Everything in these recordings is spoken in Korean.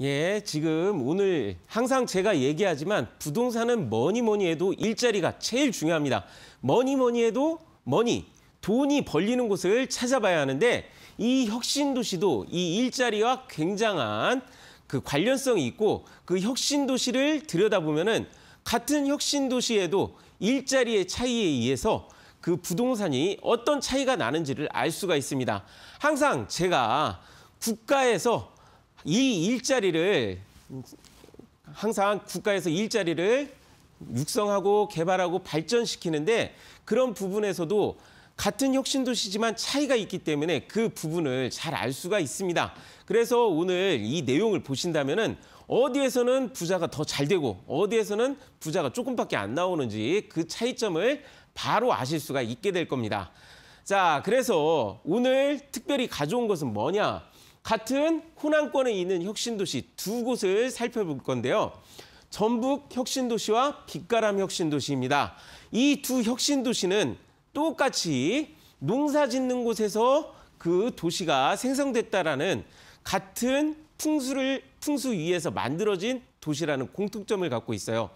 예, 지금 오늘 항상 제가 얘기하지만 부동산은 뭐니 뭐니 해도 일자리가 제일 중요합니다. 뭐니 뭐니 해도 뭐니 돈이 벌리는 곳을 찾아봐야 하는데 이 혁신도시도 이 일자리와 굉장한 그 관련성이 있고 그 혁신도시를 들여다보면은 같은 혁신도시에도 일자리의 차이에 의해서 그 부동산이 어떤 차이가 나는지를 알 수가 있습니다. 항상 제가 국가에서 이 일자리를 항상 국가에서 일자리를 육성하고 개발하고 발전시키는데 그런 부분에서도 같은 혁신도시지만 차이가 있기 때문에 그 부분을 잘 알 수가 있습니다. 그래서 오늘 이 내용을 보신다면은 어디에서는 부자가 더 잘 되고 어디에서는 부자가 조금밖에 안 나오는지 그 차이점을 바로 아실 수가 있게 될 겁니다. 자, 그래서 오늘 특별히 가져온 것은 뭐냐? 같은 호남권에 있는 혁신도시 두 곳을 살펴볼 건데요. 전북 혁신도시와 빛가람 혁신도시입니다. 이 두 혁신도시는 똑같이 농사 짓는 곳에서 그 도시가 생성됐다라는 같은 풍수를 풍수 위에서 만들어진 도시라는 공통점을 갖고 있어요.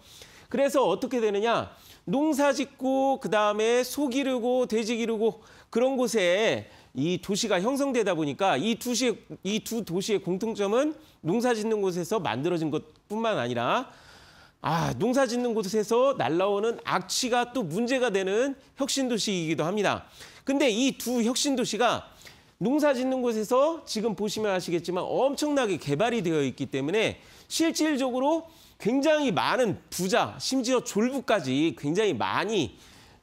그래서 어떻게 되느냐? 농사 짓고 그다음에 소 기르고 돼지 기르고 그런 곳에 이 도시가 형성되다 보니까 이 도시 이 두 도시의 공통점은 농사 짓는 곳에서 만들어진 것뿐만 아니라 아, 농사 짓는 곳에서 날라오는 악취가 또 문제가 되는 혁신 도시이기도 합니다. 근데 이 두 혁신 도시가 농사 짓는 곳에서 지금 보시면 아시겠지만 엄청나게 개발이 되어 있기 때문에 실질적으로 굉장히 많은 부자, 심지어 졸부까지 굉장히 많이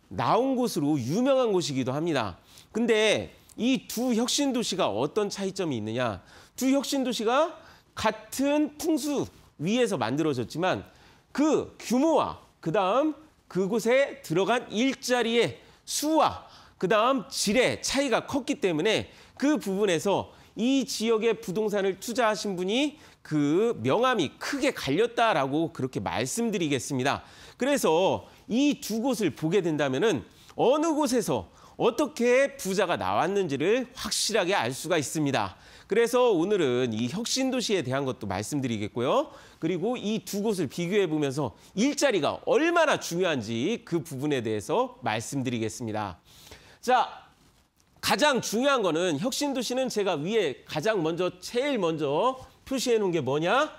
나온 곳으로 유명한 곳이기도 합니다. 근데 이두 혁신 도시가 어떤 차이점이 있느냐. 두 혁신 도시가 같은 풍수 위에서 만들어졌지만 그 규모와 그다음 그곳에 들어간 일자리의 수와 그다음 질의 차이가 컸기 때문에 그 부분에서 이 지역의 부동산을 투자하신 분이 그 명암이 크게 갈렸다라고 그렇게 말씀드리겠습니다. 그래서 이 두 곳을 보게 된다면은 어느 곳에서 어떻게 부자가 나왔는지를 확실하게 알 수가 있습니다. 그래서 오늘은 이 혁신도시에 대한 것도 말씀드리겠고요. 그리고 이 두 곳을 비교해 보면서 일자리가 얼마나 중요한지 그 부분에 대해서 말씀드리겠습니다. 자, 가장 중요한 거는 혁신도시는 제가 위에 가장 먼저 제일 먼저 표시해 놓은 게 뭐냐?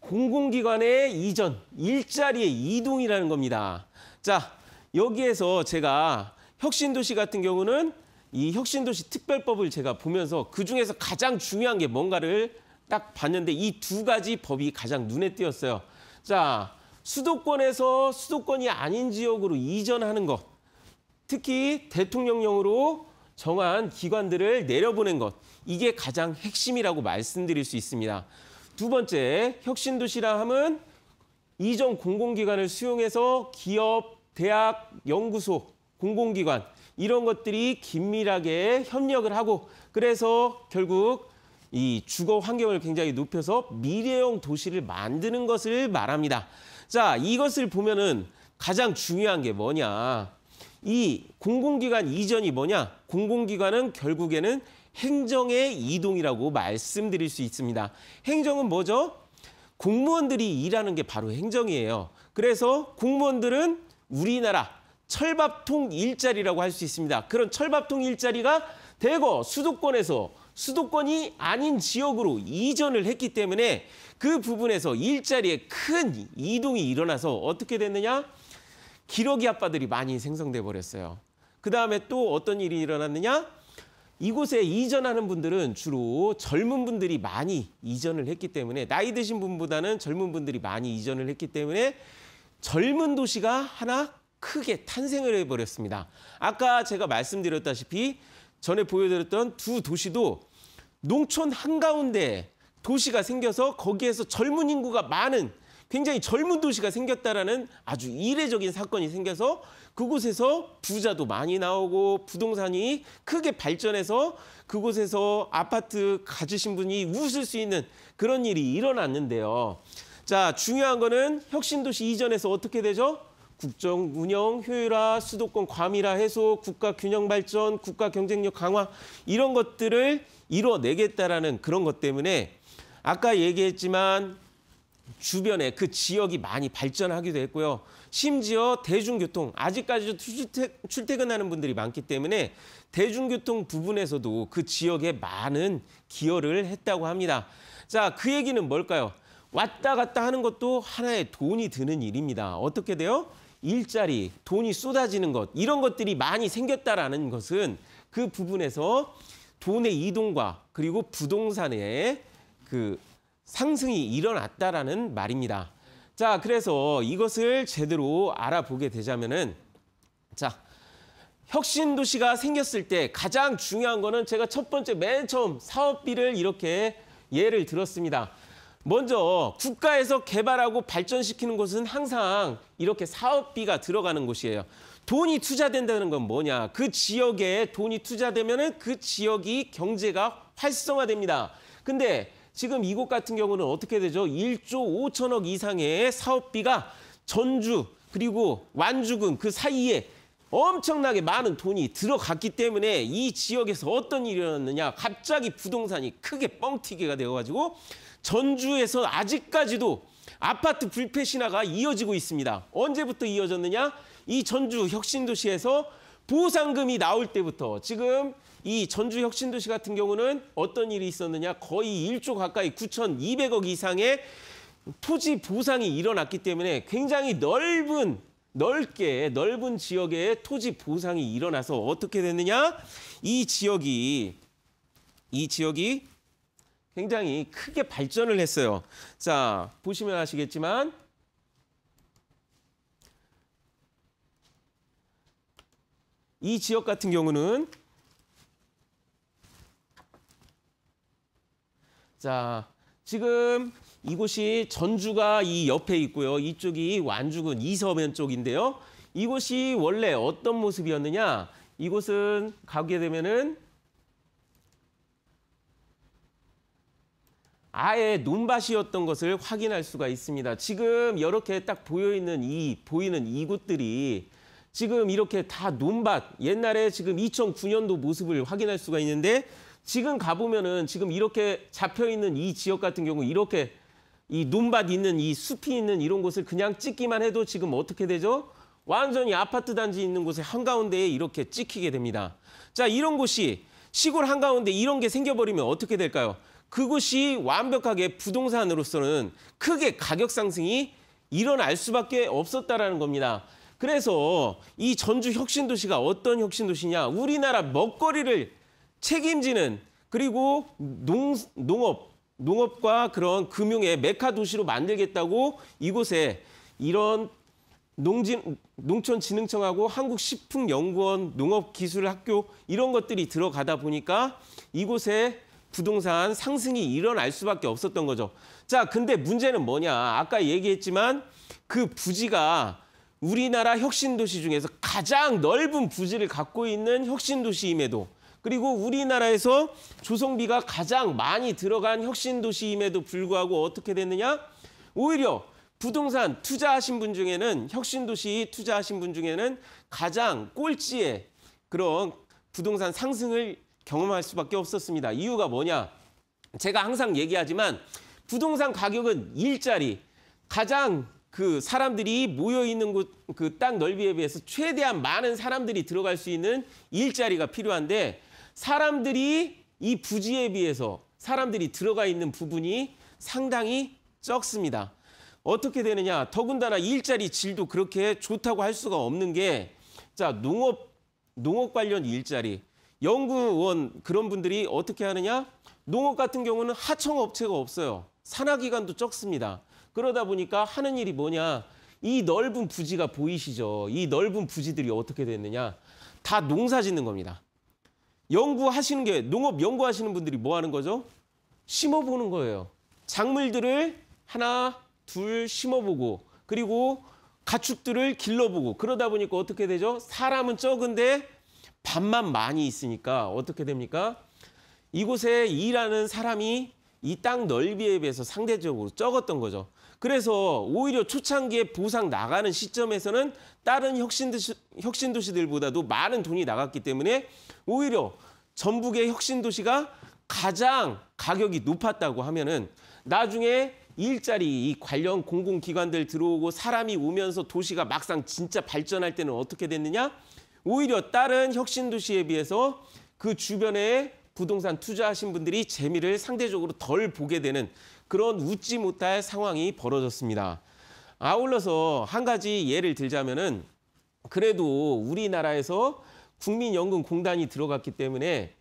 공공기관의 이전, 일자리의 이동이라는 겁니다. 자, 여기에서 제가 혁신도시 같은 경우는 이 혁신도시 특별법을 제가 보면서 그중에서 가장 중요한 게 뭔가를 딱 봤는데 이 두 가지 법이 가장 눈에 띄었어요. 자, 수도권에서 수도권이 아닌 지역으로 이전하는 것. 특히 대통령령으로 정한 기관들을 내려보낸 것. 이게 가장 핵심이라고 말씀드릴 수 있습니다. 두 번째, 혁신도시라 함은 이전 공공기관을 수용해서 기업, 대학, 연구소, 공공기관 이런 것들이 긴밀하게 협력을 하고 그래서 결국 이 주거 환경을 굉장히 높여서 미래형 도시를 만드는 것을 말합니다. 자, 이것을 보면은 가장 중요한 게 뭐냐. 이 공공기관 이전이 뭐냐? 공공기관은 결국에는 행정의 이동이라고 말씀드릴 수 있습니다. 행정은 뭐죠? 공무원들이 일하는 게 바로 행정이에요. 그래서 공무원들은 우리나라 철밥통 일자리라고 할 수 있습니다. 그런 철밥통 일자리가 대거 수도권에서 수도권이 아닌 지역으로 이전을 했기 때문에 그 부분에서 일자리에 큰 이동이 일어나서 어떻게 됐느냐? 기러기 아빠들이 많이 생성돼 버렸어요. 그다음에 또 어떤 일이 일어났느냐? 이곳에 이전하는 분들은 주로 젊은 분들이 많이 이전을 했기 때문에 나이 드신 분보다는 젊은 분들이 많이 이전을 했기 때문에 젊은 도시가 하나 크게 탄생을 해버렸습니다. 아까 제가 말씀드렸다시피 전에 보여드렸던 두 도시도 농촌 한가운데 도시가 생겨서 거기에서 젊은 인구가 많은 굉장히 젊은 도시가 생겼다라는 아주 이례적인 사건이 생겨서 그곳에서 부자도 많이 나오고 부동산이 크게 발전해서 그곳에서 아파트 가지신 분이 웃을 수 있는 그런 일이 일어났는데요. 자, 중요한 거는 혁신도시 이전에서 어떻게 되죠? 국정 운영 효율화, 수도권 과밀화 해소, 국가 균형 발전, 국가 경쟁력 강화 이런 것들을 이뤄내겠다라는 그런 것 때문에 아까 얘기했지만 주변에 그 지역이 많이 발전하기도 했고요. 심지어 대중교통, 아직까지도 출퇴근하는 분들이 많기 때문에 대중교통 부분에서도 그 지역에 많은 기여를 했다고 합니다. 자, 그 얘기는 뭘까요? 왔다 갔다 하는 것도 하나의 돈이 드는 일입니다. 어떻게 돼요? 일자리, 돈이 쏟아지는 것 이런 것들이 많이 생겼다라는 것은 그 부분에서 돈의 이동과 그리고 부동산의 그 상승이 일어났다라는 말입니다. 자, 그래서 이것을 제대로 알아보게 되자면은 자, 혁신 도시가 생겼을 때 가장 중요한 거는 제가 첫 번째 맨 처음 사업비를 이렇게 예를 들었습니다. 먼저 국가에서 개발하고 발전시키는 곳은 항상 이렇게 사업비가 들어가는 곳이에요. 돈이 투자된다는 건 뭐냐? 그 지역에 돈이 투자되면 그 지역이 경제가 활성화됩니다. 근데 지금 이곳 같은 경우는 어떻게 되죠? 1조 5천억 이상의 사업비가 전주 그리고 완주군 그 사이에 엄청나게 많은 돈이 들어갔기 때문에 이 지역에서 어떤 일이 일어났느냐 갑자기 부동산이 크게 뻥튀기가 되어가지고 전주에서 아직까지도 아파트 불패 신화가 이어지고 있습니다. 언제부터 이어졌느냐? 이 전주 혁신도시에서 보상금이 나올 때부터 지금 이 전주 혁신도시 같은 경우는 어떤 일이 있었느냐? 거의 1조 가까이 9,200억 이상의 토지 보상이 일어났기 때문에 굉장히 넓은 넓게 넓은 지역에 토지 보상이 일어나서 어떻게 됐느냐이 지역이 이 지역이 굉장히 크게 발전을 했어요. 자, 보시면 아시겠지만 이 지역 같은 경우는 자, 지금 이곳이 전주가 이 옆에 있고요. 이쪽이 완주군 이서면 쪽인데요. 이곳이 원래 어떤 모습이었느냐? 이곳은 가게 되면은 아예 논밭이었던 것을 확인할 수가 있습니다. 지금 이렇게 딱 보여 있는 이 보이는 이곳들이 지금 이렇게 다 논밭 옛날에 지금 2009년도 모습을 확인할 수가 있는데 지금 가보면은 지금 이렇게 잡혀 있는 이 지역 같은 경우 이렇게 이논밭 있는 이 숲이 있는 이런 곳을 그냥 찍기만 해도 지금 어떻게 되죠? 완전히 아파트 단지 있는 곳의 한가운데에 이렇게 찍히게 됩니다. 자, 이런 곳이 시골 한가운데 이런 게 생겨버리면 어떻게 될까요? 그곳이 완벽하게 부동산으로서는 크게 가격 상승이 일어날 수밖에 없었다라는 겁니다. 그래서 이 전주 혁신도시가 어떤 혁신도시냐? 우리나라 먹거리를 책임지는 그리고 농, 농업, 농업과 그런 금융의 메카 도시로 만들겠다고 이곳에 이런 농진 농촌진흥청하고 한국식품연구원 농업기술학교 이런 것들이 들어가다 보니까 이곳에 부동산 상승이 일어날 수밖에 없었던 거죠. 자, 근데 문제는 뭐냐? 아까 얘기했지만 그 부지가 우리나라 혁신도시 중에서 가장 넓은 부지를 갖고 있는 혁신도시임에도 그리고 우리나라에서 조성비가 가장 많이 들어간 혁신도시임에도 불구하고 어떻게 됐느냐? 오히려 부동산 투자하신 분 중에는 혁신도시 투자하신 분 중에는 가장 꼴찌의 그런 부동산 상승을 경험할 수밖에 없었습니다. 이유가 뭐냐? 제가 항상 얘기하지만 부동산 가격은 일자리, 가장 그 사람들이 모여 있는 곳 그 땅 넓이에 비해서 최대한 많은 사람들이 들어갈 수 있는 일자리가 필요한데 사람들이 이 부지에 비해서 사람들이 들어가 있는 부분이 상당히 적습니다. 어떻게 되느냐? 더군다나 일자리 질도 그렇게 좋다고 할 수가 없는 게 자, 농업 농업 관련 일자리 연구원 그런 분들이 어떻게 하느냐? 농업 같은 경우는 하청 업체가 없어요. 산하 기관도 적습니다. 그러다 보니까 하는 일이 뭐냐? 이 넓은 부지가 보이시죠? 이 넓은 부지들이 어떻게 됐느냐? 다 농사 짓는 겁니다. 연구하시는 게 농업 연구하시는 분들이 뭐 하는 거죠? 심어보는 거예요. 작물들을 하나, 둘 심어보고 그리고 가축들을 길러보고 그러다 보니까 어떻게 되죠? 사람은 적은데 밥만 많이 있으니까 어떻게 됩니까? 이곳에 일하는 사람이 이 땅 넓이에 비해서 상대적으로 적었던 거죠. 그래서 오히려 초창기에 보상 나가는 시점에서는 다른 혁신도시, 혁신도시들보다도 많은 돈이 나갔기 때문에 오히려 전북의 혁신도시가 가장 가격이 높았다고 하면은 나중에 일자리 이 관련 공공기관들 들어오고 사람이 오면서 도시가 막상 진짜 발전할 때는 어떻게 됐느냐? 오히려 다른 혁신도시에 비해서 그 주변에 부동산 투자하신 분들이 재미를 상대적으로 덜 보게 되는 그런 웃지 못할 상황이 벌어졌습니다. 아울러서 한 가지 예를 들자면은 그래도 우리나라에서 국민연금공단이 들어갔기 때문에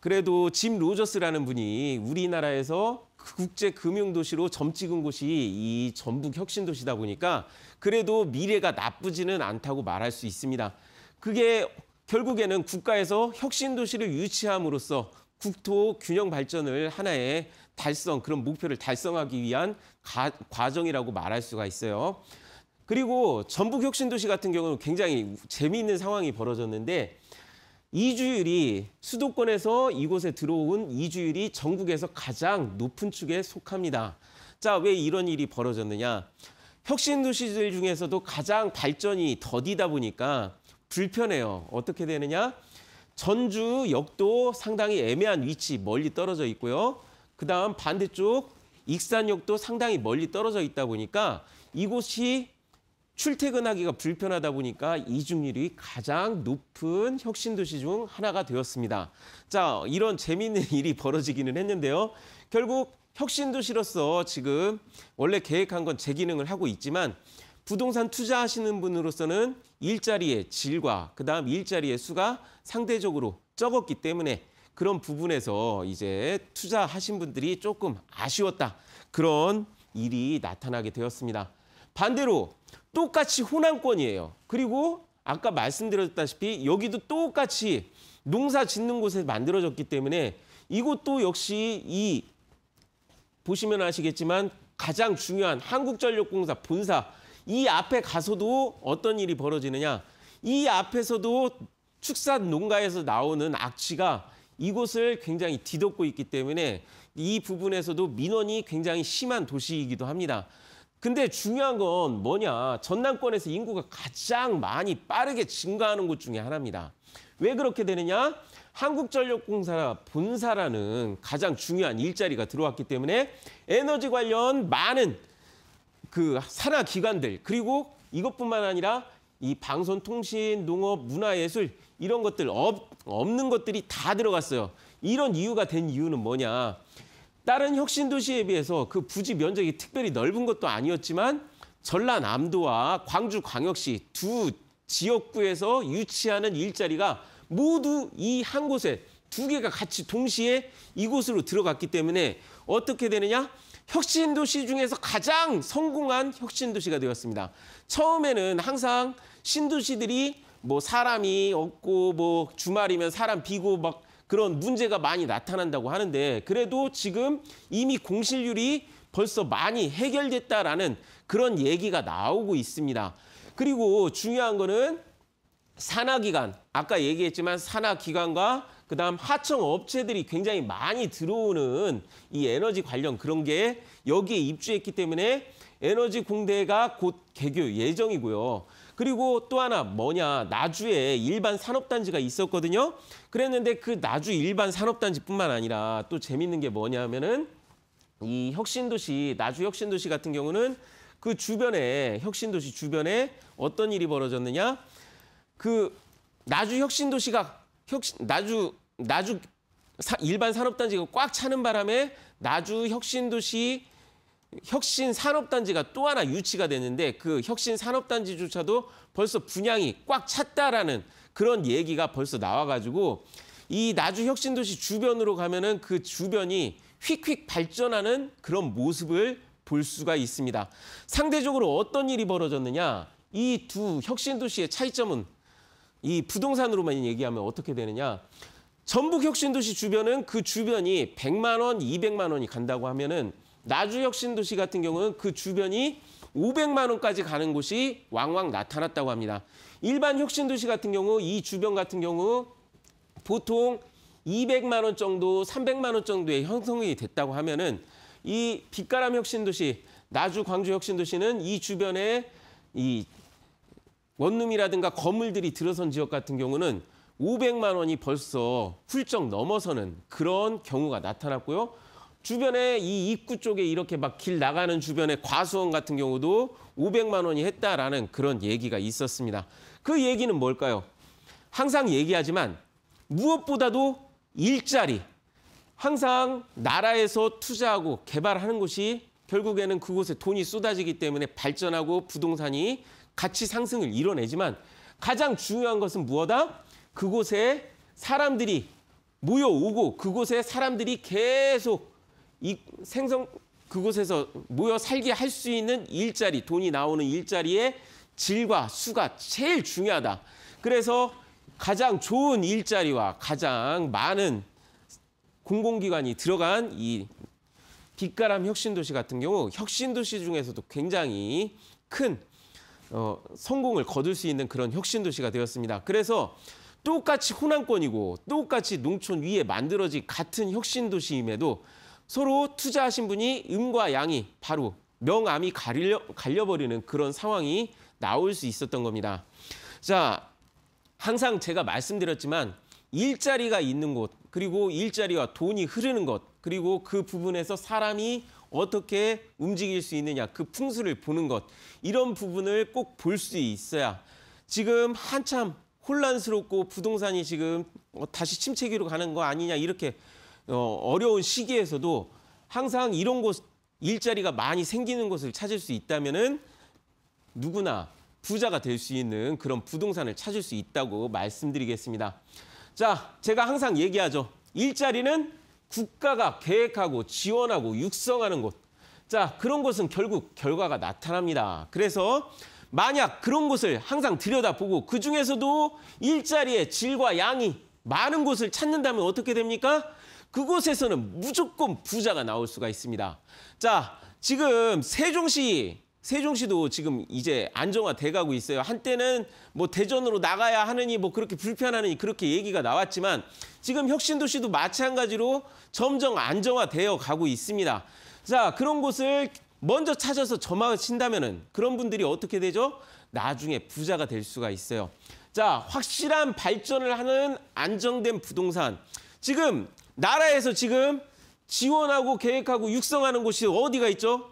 그래도 짐 로저스라는 분이 우리나라에서 국제 금융 도시로 점 찍은 곳이 이 전북 혁신 도시다 보니까 그래도 미래가 나쁘지는 않다고 말할 수 있습니다. 그게 결국에는 국가에서 혁신 도시를 유치함으로써 국토 균형 발전을 하나의 달성 그런 목표를 달성하기 위한 가, 과정이라고 말할 수가 있어요. 그리고 전북 혁신 도시 같은 경우는 굉장히 재미있는 상황이 벌어졌는데 이주율이 수도권에서 이곳에 들어온 이주율이 전국에서 가장 높은 축에 속합니다. 자, 왜 이런 일이 벌어졌느냐? 혁신 도시들 중에서도 가장 발전이 더디다 보니까 불편해요. 어떻게 되느냐? 전주 역도 상당히 애매한 위치 멀리 떨어져 있고요. 그다음 반대쪽 익산역도 상당히 멀리 떨어져 있다 보니까 이곳이 출퇴근하기가 불편하다 보니까 이중률이 가장 높은 혁신도시 중 하나가 되었습니다. 자, 이런 재미있는 일이 벌어지기는 했는데요. 결국 혁신도시로서 지금 원래 계획한 건 재기능을 하고 있지만 부동산 투자하시는 분으로서는 일자리의 질과 그다음 일자리의 수가 상대적으로 적었기 때문에 그런 부분에서 이제 투자하신 분들이 조금 아쉬웠다. 그런 일이 나타나게 되었습니다. 반대로 똑같이 호남권이에요. 그리고 아까 말씀드렸다시피 여기도 똑같이 농사 짓는 곳에 만들어졌기 때문에 이것도 역시 이 보시면 아시겠지만 가장 중요한 한국전력공사 본사 이 앞에 가서도 어떤 일이 벌어지느냐. 이 앞에서도 축산 농가에서 나오는 악취가 이곳을 굉장히 뒤덮고 있기 때문에 이 부분에서도 민원이 굉장히 심한 도시이기도 합니다. 근데 중요한 건 뭐냐. 전남권에서 인구가 가장 많이 빠르게 증가하는 곳 중에 하나입니다. 왜 그렇게 되느냐? 한국전력공사 본사라는 가장 중요한 일자리가 들어왔기 때문에 에너지 관련 많은 그 산하 기관들 그리고 이것뿐만 아니라 이 방송, 통신, 농업, 문화, 예술 이런 것들 없, 없는 것들이 다 들어갔어요. 이런 이유가 된 이유는 뭐냐? 다른 혁신 도시에 비해서 그 부지 면적이 특별히 넓은 것도 아니었지만 전라남도와 광주광역시 두 지역구에서 유치하는 일자리가 모두 이 한 곳에 두 개가 같이 동시에 이곳으로 들어갔기 때문에 어떻게 되느냐? 혁신 도시 중에서 가장 성공한 혁신 도시가 되었습니다. 처음에는 항상 신도시들이 뭐 사람이 없고 뭐 주말이면 사람 비고 막 그런 문제가 많이 나타난다고 하는데 그래도 지금 이미 공실률이 벌써 많이 해결됐다라는 그런 얘기가 나오고 있습니다. 그리고 중요한 거는 산하 기간 아까 얘기했지만 산하 기간과 그다음 하청 업체들이 굉장히 많이 들어오는 이 에너지 관련 그런 게 여기에 입주했기 때문에 에너지 공대가 곧 개교 예정이고요. 그리고 또 하나 뭐냐 나주에 일반 산업단지가 있었거든요. 그랬는데 그 나주 일반 산업단지뿐만 아니라 또 재밌는 게 뭐냐면은 이 혁신도시 나주 혁신도시 같은 경우는 그 주변에 혁신도시 주변에 어떤 일이 벌어졌느냐 그 나주 혁신도시가 혁신, 나주 나주 사, 일반 산업단지가 꽉 차는 바람에 나주 혁신도시 혁신 산업단지가 또 하나 유치가 됐는데그 혁신 산업단지조차도 벌써 분양이 꽉 찼다라는 그런 얘기가 벌써 나와가지고 이 나주 혁신도시 주변으로 가면은 그 주변이 휙휙 발전하는 그런 모습을 볼 수가 있습니다. 상대적으로 어떤 일이 벌어졌느냐? 이 두 혁신도시의 차이점은 이 부동산으로만 얘기하면 어떻게 되느냐. 전북 혁신도시 주변은 그 주변이 100만 원, 200만 원이 간다고 하면은 나주 혁신도시 같은 경우는 그 주변이 500만 원까지 가는 곳이 왕왕 나타났다고 합니다. 일반 혁신도시 같은 경우 이 주변 같은 경우 보통 200만 원 정도, 300만 원 정도의 형성이 됐다고 하면은 이 빛가람 혁신도시, 나주 광주 혁신도시는 이 주변에 이 원룸이라든가 건물들이 들어선 지역 같은 경우는 500만 원이 벌써 훌쩍 넘어서는 그런 경우가 나타났고요. 주변에 이 입구 쪽에 이렇게 막 길 나가는 주변에 과수원 같은 경우도 500만 원이 했다라는 그런 얘기가 있었습니다. 그 얘기는 뭘까요? 항상 얘기하지만 무엇보다도 일자리. 항상 나라에서 투자하고 개발하는 곳이 결국에는 그곳에 돈이 쏟아지기 때문에 발전하고 부동산이 가치 상승을 이뤄내지만 가장 중요한 것은 무엇다? 그곳에 사람들이 모여오고 그곳에 사람들이 계속 이 생성 그곳에서 모여 살게 할 수 있는 일자리, 돈이 나오는 일자리의 질과 수가 제일 중요하다. 그래서 가장 좋은 일자리와 가장 많은 공공기관이 들어간 이 빛가람 혁신도시 같은 경우 혁신도시 중에서도 굉장히 큰 어, 성공을 거둘 수 있는 그런 혁신도시가 되었습니다. 그래서 똑같이 호남권이고 똑같이 농촌 위에 만들어진 같은 혁신도시임에도 서로 투자하신 분이 음과 양이 바로 명암이 갈려, 갈려버리는 그런 상황이 나올 수 있었던 겁니다. 자, 항상 제가 말씀드렸지만 일자리가 있는 곳, 그리고 일자리와 돈이 흐르는 것, 그리고 그 부분에서 사람이 어떻게 움직일 수 있느냐, 그 풍수를 보는 것. 이런 부분을 꼭 볼 수 있어야 지금 한참 혼란스럽고 부동산이 지금 뭐 다시 침체기로 가는 거 아니냐 이렇게 어, 어려운 시기에서도 항상 이런 곳 일자리가 많이 생기는 곳을 찾을 수 있다면은 누구나 부자가 될 수 있는 그런 부동산을 찾을 수 있다고 말씀드리겠습니다. 자, 제가 항상 얘기하죠. 일자리는 국가가 계획하고 지원하고 육성하는 곳. 자, 그런 곳은 결국 결과가 나타납니다. 그래서 만약 그런 곳을 항상 들여다보고 그중에서도 일자리의 질과 양이 많은 곳을 찾는다면 어떻게 됩니까? 그곳에서는 무조건 부자가 나올 수가 있습니다. 자, 지금 세종시 세종시도 지금 이제 안정화 돼가고 있어요. 한때는 뭐 대전으로 나가야 하느니 뭐 그렇게 불편하느니 그렇게 얘기가 나왔지만 지금 혁신도시도 마찬가지로 점점 안정화 되어 가고 있습니다. 자, 그런 곳을 먼저 찾아서 점하신다면은 그런 분들이 어떻게 되죠? 나중에 부자가 될 수가 있어요. 자, 확실한 발전을 하는 안정된 부동산. 지금 나라에서 지금 지원하고 계획하고 육성하는 곳이 어디가 있죠?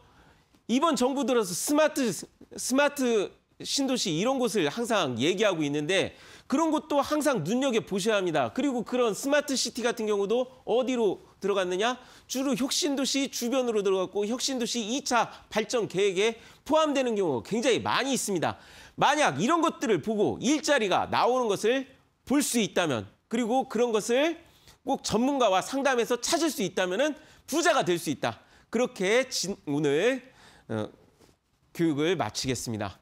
이번 정부 들어서 스마트 스마트 신도시 이런 곳을 항상 얘기하고 있는데 그런 것도 항상 눈여겨 보셔야 합니다. 그리고 그런 스마트 시티 같은 경우도 어디로 들어갔느냐? 주로 혁신도시 주변으로 들어갔고 혁신도시 2차 발전 계획에 포함되는 경우 굉장히 많이 있습니다. 만약 이런 것들을 보고 일자리가 나오는 것을 볼 수 있다면 그리고 그런 것을 꼭 전문가와 상담해서 찾을 수 있다면 부자가 될 수 있다. 그렇게 오늘 어, 교육을 마치겠습니다.